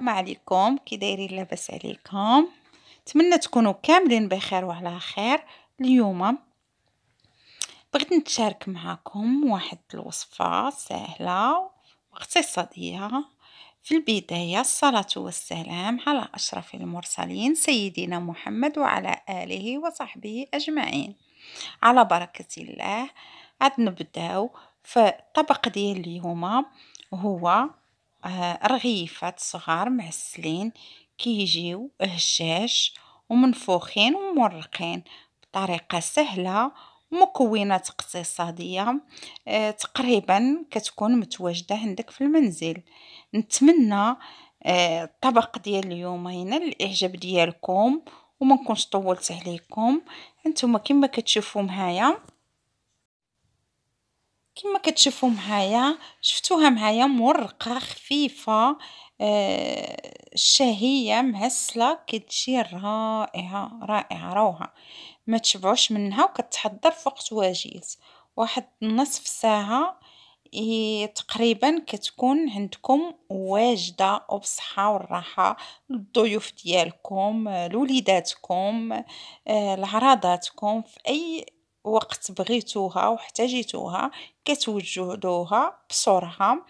ما عليكم كي دايرين لاباس عليكم نتمنى تكونوا كاملين بخير وعلى خير اليوم بغيت نتشارك معكم واحد الوصفه سهله واقتصاديه في البداية الصلاة والسلام على أشرف المرسلين سيدنا محمد وعلى آله وصحبه أجمعين على بركة الله عاد نبداو فالطبق ديال اليوم هو آه، رغيفات صغار معسلين كيجيو هشاش ومنفوخين ومورقين بطريقه سهله مكونات اقتصاديه آه، تقريبا كتكون متواجده عندك في المنزل نتمنى آه، الطبق ديال اليوم ينال الاعجاب ديالكم وما نكونش طولت عليكم انتم كما كتشوفوا معايا كيما كتشوفوا معايا شفتوها معايا مورقه خفيفه آه، شهيه مهسله كتجي رائعه رائعه روعه ما تشبعوش منها وكتحضر وقت واجيز واحد نصف ساعه تقريبا كتكون عندكم واجده وبصحه والراحه للضيوف ديالكم آه، لوليداتكم آه، لعراضاتكم في اي وقت بغيتوها واحتاجيتوها كتوجدوها بسرعه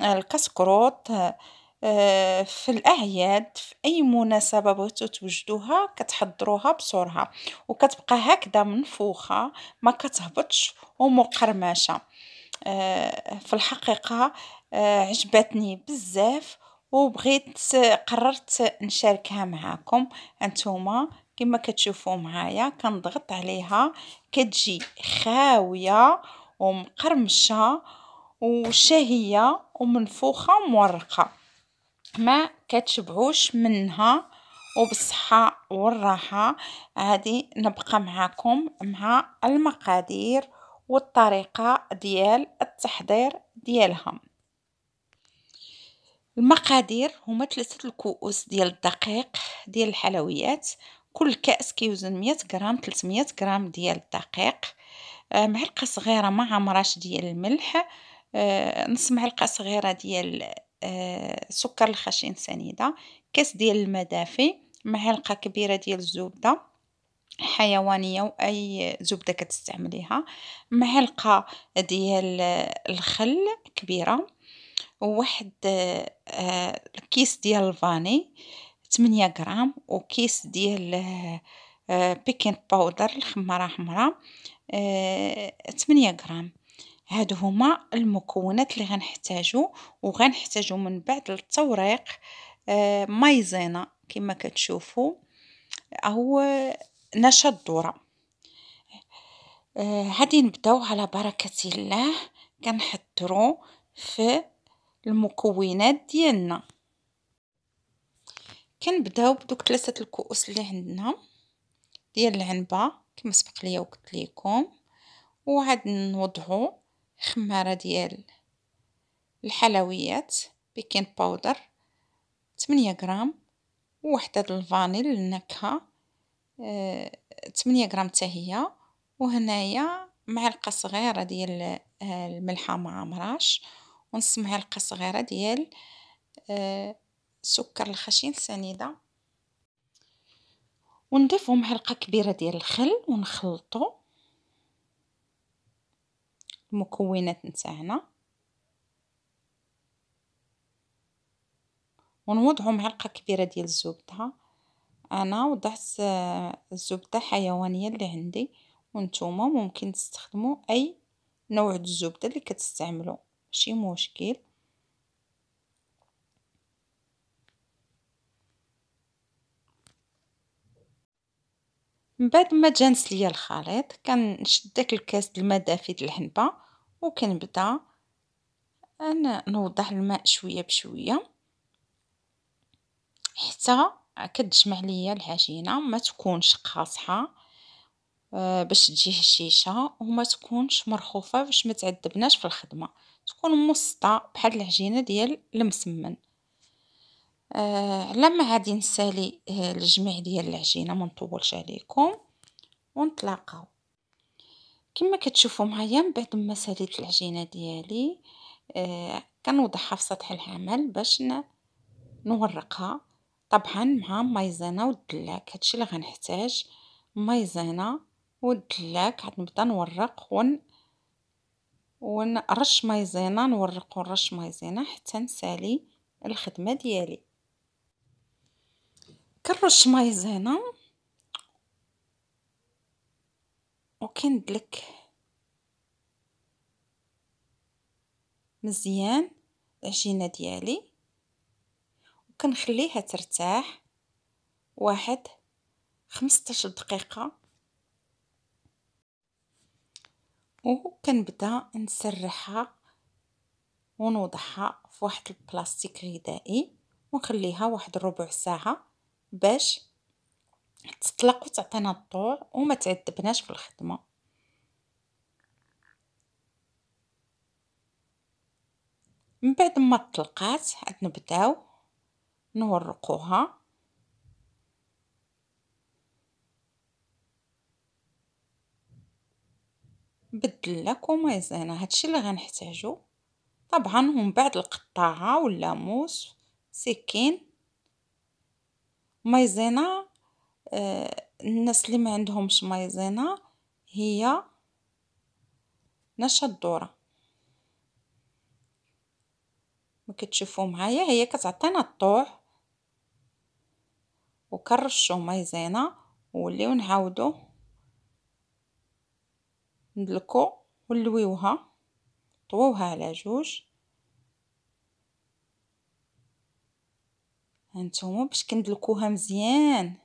الكسكروت آه، في الاعياد في اي مناسبه بغيتو توجدوها كتحضروها بسرعه وكتبقى هكذا منفوخه ما كتهبطش ومقرمشه آه، في الحقيقه آه، عجبتني بزاف وبغيت قررت نشاركها معاكم انتوما كما كتشوفوا معايا كنضغط عليها كتجي خاويه ومقرمشه وشهيه ومنفوخه ومورقه ما كتشبعوش منها وبالصحه والراحه هذه نبقى معكم مع المقادير والطريقه ديال التحضير ديالها المقادير هما ثلاثه الكؤوس ديال الدقيق ديال الحلويات كل كأس كيوزن 100 غرام 300 غرام ديال الدقيق آه، معلقة صغيرة ما عامراش ديال الملح آه، نص معلقة صغيرة ديال آه، سكر الخشن سنيدة كاس ديال الماء دافي معلقة كبيرة ديال الزبدة حيوانية واي زبدة كتستعمليها معلقة ديال الخل كبيرة وواحد كيس ديال الفاني 8 غرام وكيس ديال آه، بيكنج باودر الخماره حمراء آه، 8 غرام هادو هما المكونات اللي غنحتاجو وغنحتاجو من بعد للتوريق آه، مايزينا كما كتشوفوا او نشا الذره غادي نبداو على بركه الله كنحضروا في المكونات ديالنا كنبداو بدوك ثلاثه الكؤوس اللي عندنا ديال العنبه كما سبق ليا وقلت لكم وعاد نوضعوا خماره ديال الحلويات بيكين باودر 8 غرام وحده الفانيل النكهه 8 آه، غرام حتى هي وهنايا معلقه صغيره ديال آه، الملحه ما عمراش ونص معلقه صغيره ديال آه، السكر الخشن سنيده ونضيفو معلقه كبيره ديال الخل ونخلطو المكونات نتاعنا ونوضعو معلقه كبيره ديال الزبده انا وضعت آه، الزبده حيوانيه اللي عندي وانتوما ممكن تستخدموا اي نوع الزبده اللي كتستعملوا ماشي مشكل من بعد ما جانس ليا الخليط كنشد داك الكاس د الماء دافي د الحنبه وكنبدا نوضح الماء شويه بشويه حتى كتجمع ليا العجينه ما تكونش قاصحه آه، باش تجي هشيشه وما تكونش مرخوفه باش ما تعذبناش في الخدمه تكون مسطه بحال العجينه ديال المسمن اه لما غادي نسالي اه الجميع ديال العجينه ما نطولش عليكم ونتلاقاو كما كتشوفوا معايا من بعد ما ساليت العجينه ديالي اه كنوضعها في سطح العمل باش نورقها طبعا مع مايزانا والدلاك هادشي اللي غنحتاج مايزانا والدلاك عاد نبدا نورق ون ونرش مايزانا نورق ونرش مايزانا حتى نسالي الخدمه ديالي كنرش مايزينا وكندلك مزيان العجينه ديالي وكنخليها ترتاح واحد 15 دقيقه وكنبدا نسرحها ونوضعها في واحد البلاستيك غذائي ونخليها واحد ربع ساعه باش تطلق وتعطينا الضوء وما تعذبناش في الخدمه من بعد ما طلقات عاد نبداو نورقوها بدل لكم ويزانا هادشي اللي غنحتاجو طبعا من بعد القطاعه واللاموس سكين مايزينا آه، الناس اللي ما عندهمش مايزينا هي نشا الدوره كتشوفوا معايا هي كتعطينا الطوع وكنرشوا مايزينا ونوليو نعاودو ندلكو ونلويوها طووها على جوج هانتوما باش كندلكوها مزيان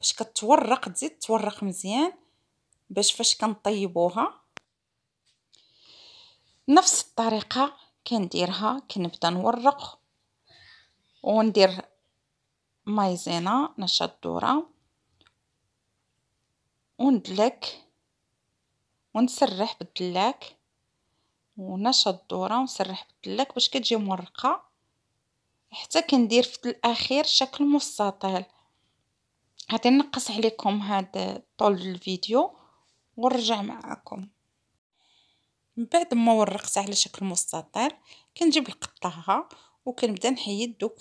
باش كتورق تزيد تورق مزيان باش فاش كنطيبوها نفس الطريقه كنديرها كنبدا نورق وندير مايزينا نشا الدوره وندلك ونسرح بالدلاك ونشا الدوره ونسرح بالدلاك باش كتجي مورقه حتى كندير في الاخير شكل مستطيل غادي نقص عليكم هذا طول الفيديو ونرجع معكم من بعد ما ورقت على شكل مستطيل كنجيب القطاعه وكنبدا نحيد دوك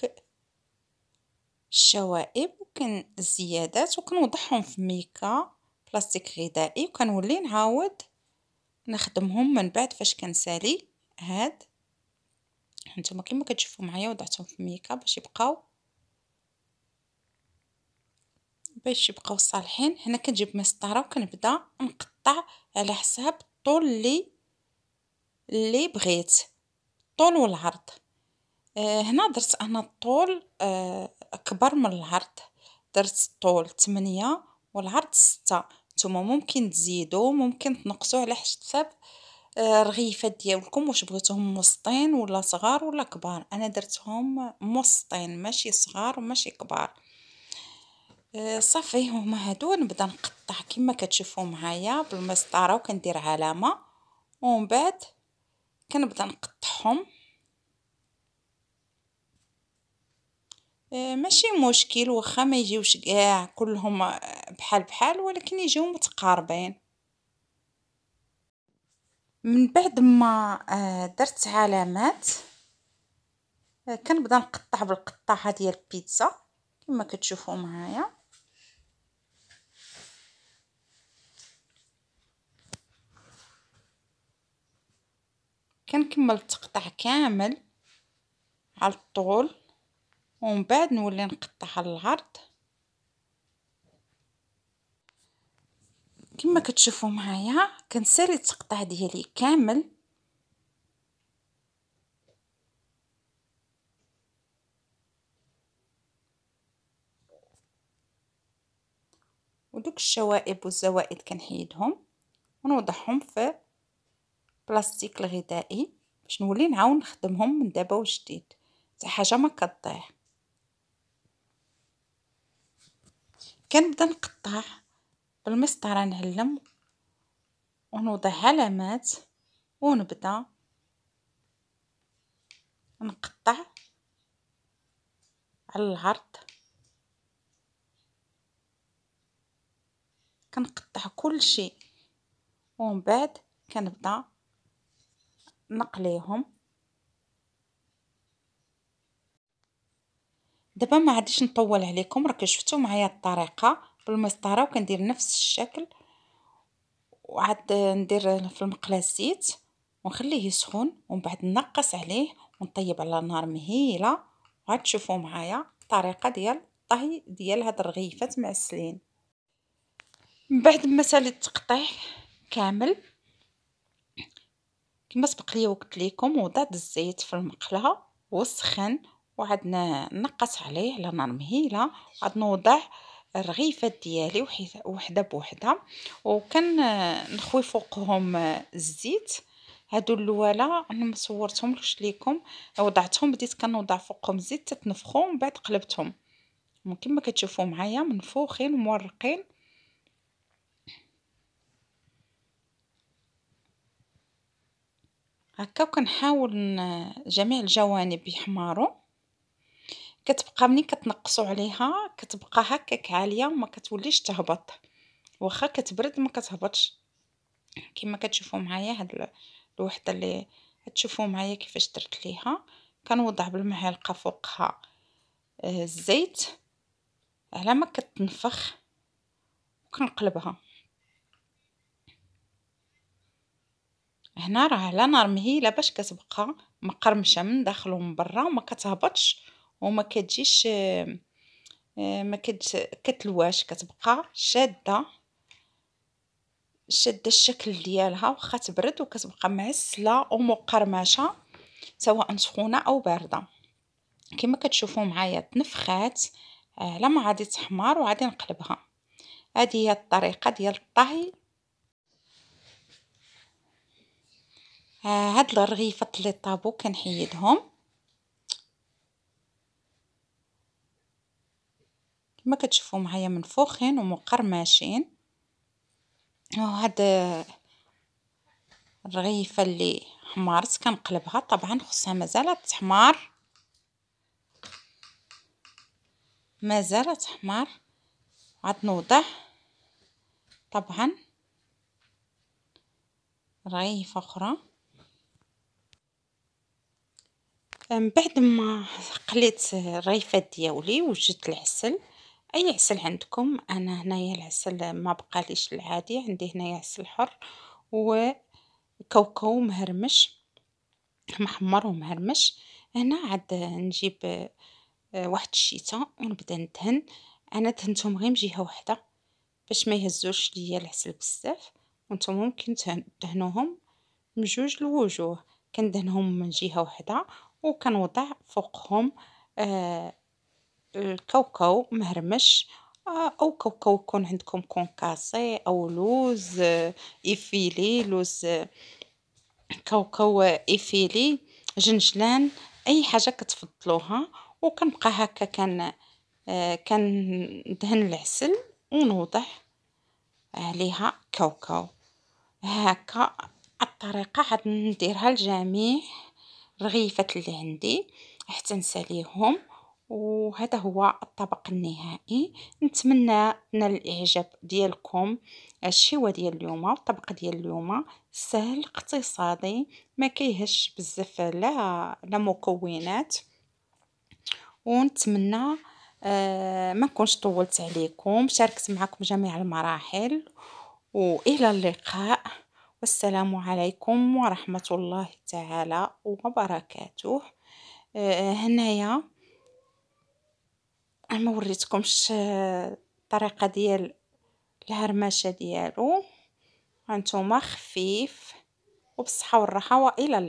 الشوائب وكن الزيادات وكنوضعهم في ميكا بلاستيك غذائي وكنولي نعاود نخدمهم من بعد فاش كنسالي هاد هانتوما كيما كتشوفوا معايا وضعتهم في الميكا باش يبقاو باش يبقاو صالحين هنا كنجيب مسطره وكنبدا نقطع على حساب الطول اللي اللي بغيت الطول والعرض آه هنا درت انا الطول آه اكبر من العرض درت الطول 8 والعرض 6 نتوما ممكن تزيدوا ممكن تنقصوا على حساب آه، الرغيفات ديالكم واش بغيتوهم مسطين ولا صغار ولا كبار انا درتهم مسطين ماشي صغار وماشي كبار آه، صافي هما هادو نبدا نقطع كما كتشوفوا معايا بالمسطره وكندير علامه ومن بعد كنبدا نقطعهم آه، ماشي مشكل واخا ما يجيوش كاع كلهم بحال بحال ولكن يجيو متقاربين من بعد ما آه، درت علامات آه، كنبدا نقطع بالقطاعه ديال البيتزا كما كتشوفوا معايا كنكمل التقطع كامل على الطول ومن بعد نولي نقطع على العرض كما كتشوفوا معايا كنسالي التقطع ديالي كامل ودوك الشوائب والزوائد كنحيدهم ونوضعهم في بلاستيك الغذائي باش نولي نعاون نخدمهم من دابا وجديد حتى حاجه ما كتضيع كنبدا نقطع بالمسطرة نعلم ونوضع علامات ونبدا نقطع على العرض كنقطع كل شيء ومن بعد كنبدا نقليهم دابا ما عادش نطول عليكم راكم شفتوا معايا الطريقه بالمسطره وكندير نفس الشكل وعاد ندير في المقله الزيت ونخليه يسخن ومن بعد نقص عليه ونطيب على نار مهيله وغتشوفوا معايا الطريقه ديال الطهي ديال هاد الرغيفات معسلين من بعد ما سالي التقطيع كامل كما سبق لي وقلت لكم وضعت الزيت في المقله وسخن وعاد نقص عليه على نار مهيله وعاد نوضع الرغيفات ديالي وحده بوحده وكان آه، نخوي فوقهم آه، الزيت هادو اللوالا انا ما صورتهمش ليكم وضعتهم بديت كنوضع فوقهم الزيت تتنفخوا من بعد قلبتهم ما كتشوفوا معايا منفوخين ومورقين هكا وكنحاول جميع الجوانب يحمروا كتبقى ملي كتنقصو عليها كتبقى هكاك عاليه وما كتوليش تهبط واخا كتبرد ما كتهبطش كما كتشوفوا معايا هاد الوحده اللي تشوفوا معايا كيفاش درت ليها كنوضع بالمعلقه فوقها آه، الزيت على ما كتنفخ وكنقلبها هنا راه على نار مهيله باش كتبقى مقرمشه من داخل ومن برا وما كتهبطش وما كتجيش آه، ما كتلواش كتبقى شاده شاده الشكل ديالها واخا تبرد وكتبقى معسله ومقرمشه سواء سخونه او بارده كما كتشوفوا معايا تنفخات على ما غادي تحمر وغادي نقلبها هذه هي الطريقه ديال الطهي آه، هاد الرغيفات اللي طابو كنحيدهم كما كتشوفو معايا منفوخين ومقرمشين وهاد الرغيفه اللي حمارت كنقلبها طبعا خصها مازال تحمر مازال تحمر عاد نوضع طبعا رغيفه اخرى من بعد ما قليت الرغيفات ديالي وجدت العسل أي عسل عندكم أنا هنايا العسل ما بقاليش العادي عندي هنايا عسل حر وكاوكاو مهرمش محمر ومهرمش هنا عاد نجيب آه، واحد الشيطه ونبدا ندهن انا دهنتهم غير من جهه واحده باش ما يهزوش ليا العسل بزاف وانتم ممكن تدهنوهم من جوج الوجوه كندهنهم من جهه واحده وكنوضع فوقهم آه الكاوكاو مهرمش آه، أو كاوكاو يكون عندكم كونكاسي أو لوز آه، إفيلي لوز آه، كاوكاو إفيلي جنجلان أي حاجة كتفضلوها وكنبقى هكا كان دهن العسل ونوضع عليها كاوكاو هكا الطريقة عاد نديرها لجميع الرغيفات اللي عندي حتى نساليهم. وهذا هو الطبق النهائي نتمنى نال الاعجاب ديالكم الشوا ديال اليوم الطبق ديال اليوم سهل اقتصادي ما كيهش بزاف لا لا مكونات ونتمنى آه ما نكونش طولت عليكم شاركت معكم جميع المراحل والى اللقاء والسلام عليكم ورحمه الله تعالى وبركاته آه هنايا انا ما وريتكمش الطريقه آه، ديال الهرمشه ديالو هانتوما خفيف وبالصحه والراحه والى اللقاء